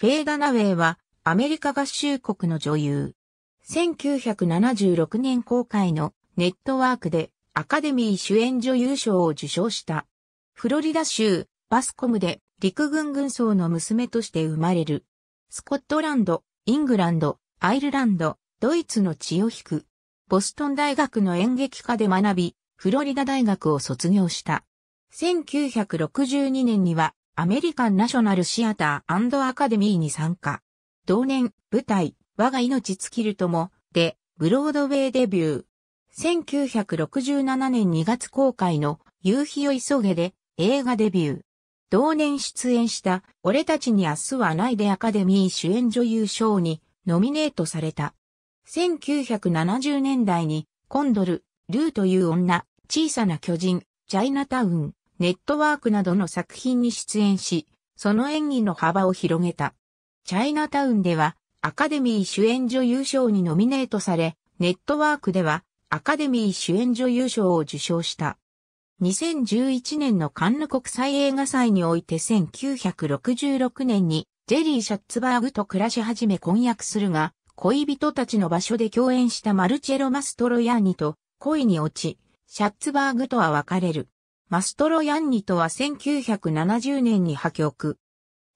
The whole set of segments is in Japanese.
フェー・ダナウェイはアメリカ合衆国の女優。1976年公開のネットワークでアカデミー主演女優賞を受賞した。フロリダ州バスコムで陸軍軍曹の娘として生まれる。スコットランド、イングランド、アイルランド、ドイツの血を引く。ボストン大学の演劇科で学び、フロリダ大学を卒業した。1962年にはアメリカンナショナルシアターアカデミーに参加。同年、舞台、我が命尽きるとも、で、ブロードウェイデビュー。1967年2月公開の夕日を急げで映画デビュー。同年出演した俺たちに明日はないでアカデミー主演女優賞にノミネートされた。1970年代にコンドル、ルーという女、小さな巨人、チャイナタウン、ネットワークなどの作品に出演し、その演技の幅を広げた。チャイナタウンでは、アカデミー主演女優賞にノミネートされ、ネットワークでは、アカデミー主演女優賞を受賞した。2011年のカンヌ国際映画祭において1966年に、ジェリー・シャッツバーグと暮らし始め婚約するが、恋人たちの場所で共演したマルチェロ・マストロヤーニと恋に落ち、シャッツバーグとは別れる。マストロヤンニとは1970年に破局。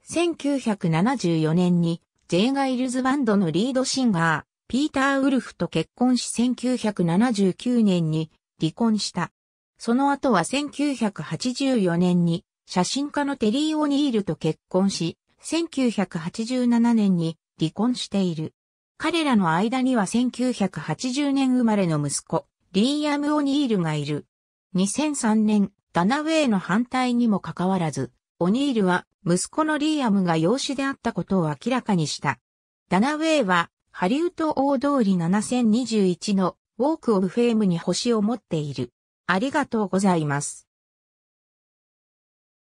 1974年にジェー・ガイルズバンドのリードシンガー、ピーター・ウルフと結婚し1979年に離婚した。その後は1984年に写真家のテリー・オニールと結婚し、1987年に離婚している。彼らの間には1980年生まれの息子、リーアム・オニールがいる。2003年、ダナウェイの反対にもかかわらず、オニールは息子のリーアムが養子であったことを明らかにした。ダナウェイはハリウッド大通り7021のウォークオブフェームに星を持っている。ありがとうございます。